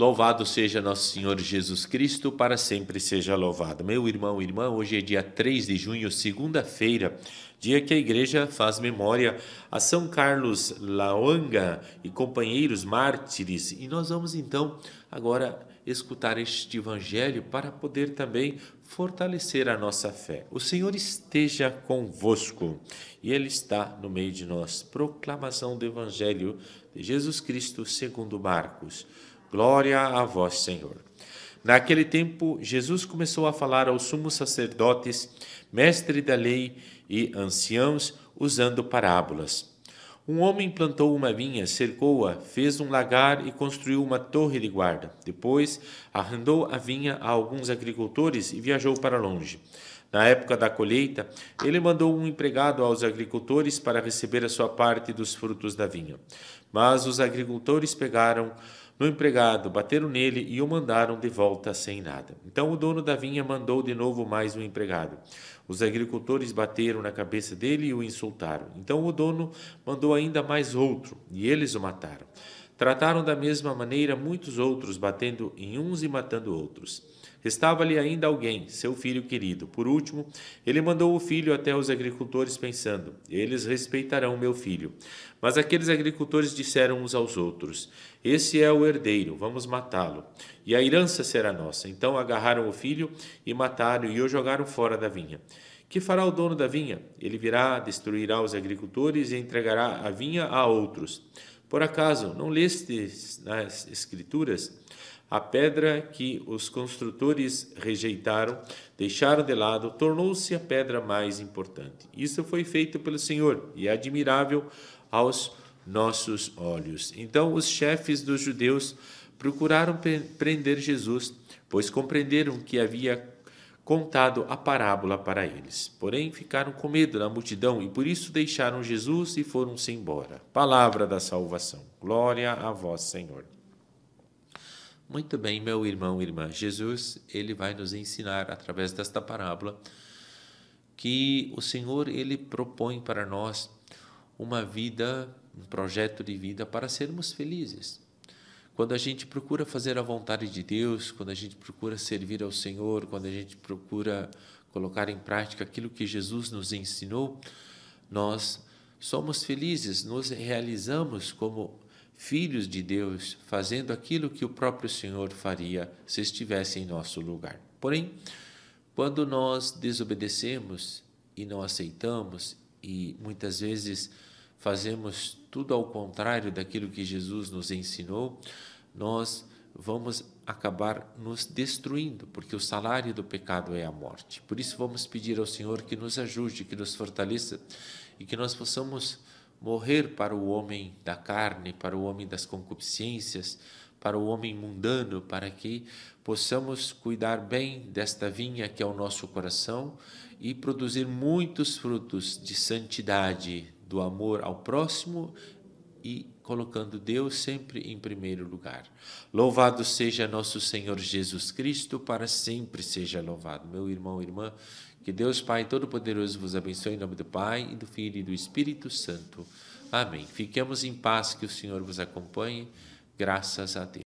Louvado seja nosso Senhor Jesus Cristo, para sempre seja louvado. Meu irmão e irmã, hoje é dia 3 de junho, segunda-feira, dia que a igreja faz memória a São Carlos Laonga e companheiros mártires. E nós vamos então agora escutar este evangelho para poder também fortalecer a nossa fé. O Senhor esteja convosco e Ele está no meio de nós. Proclamação do Evangelho de Jesus Cristo segundo Marcos. Glória a vós, Senhor. Naquele tempo, Jesus começou a falar aos sumos sacerdotes, mestre da lei e anciãos, usando parábolas. Um homem plantou uma vinha, cercou-a, fez um lagar e construiu uma torre de guarda. Depois, arrendou a vinha a alguns agricultores e viajou para longe. Na época da colheita, ele mandou um empregado aos agricultores para receber a sua parte dos frutos da vinha. Mas os agricultores pegaram no empregado, bateram nele e o mandaram de volta sem nada. Então o dono da vinha mandou de novo mais um empregado. Os agricultores bateram na cabeça dele e o insultaram. Então o dono mandou ainda mais outro, e eles o mataram. Trataram da mesma maneira muitos outros, batendo em uns e matando outros. Restava-lhe ainda alguém, seu filho querido. Por último, ele mandou o filho até os agricultores, pensando: Eles respeitarão meu filho. Mas aqueles agricultores disseram uns aos outros: Esse é o herdeiro, vamos matá-lo, e a herança será nossa. Então agarraram o filho e mataram e o jogaram fora da vinha. Que fará o dono da vinha? Ele virá, destruirá os agricultores e entregará a vinha a outros. Por acaso, não lestes nas Escrituras a pedra que os construtores rejeitaram, deixaram de lado, tornou-se a pedra mais importante. Isso foi feito pelo Senhor e é admirável aos nossos olhos. Então, os chefes dos judeus procuraram prender Jesus, pois compreenderam que havia contado a parábola para eles. Porém, ficaram com medo da multidão e por isso deixaram Jesus e foram-se embora. Palavra da salvação. Glória a vós, Senhor. Muito bem, meu irmão e irmã. Jesus, ele vai nos ensinar através desta parábola que o Senhor ele propõe para nós uma vida, um projeto de vida para sermos felizes. Quando a gente procura fazer a vontade de Deus, quando a gente procura servir ao Senhor, quando a gente procura colocar em prática aquilo que Jesus nos ensinou, nós somos felizes, nos realizamos como filhos de Deus, fazendo aquilo que o próprio Senhor faria se estivesse em nosso lugar. Porém, quando nós desobedecemos e não aceitamos, e muitas vezes fazemos tudo ao contrário daquilo que Jesus nos ensinou, nós vamos acabar nos destruindo, porque o salário do pecado é a morte. Por isso vamos pedir ao Senhor que nos ajude, que nos fortaleça e que nós possamos morrer para o homem da carne, para o homem das concupiscências, para o homem mundano, para que possamos cuidar bem desta vinha que é o nosso coração e produzir muitos frutos de santidade, do amor ao próximo e colocando Deus sempre em primeiro lugar. Louvado seja nosso Senhor Jesus Cristo, para sempre seja louvado. Meu irmão irmã, que Deus Pai Todo-Poderoso vos abençoe em nome do Pai, e do Filho e do Espírito Santo. Amém. Fiquemos em paz, que o Senhor vos acompanhe. Graças a Deus.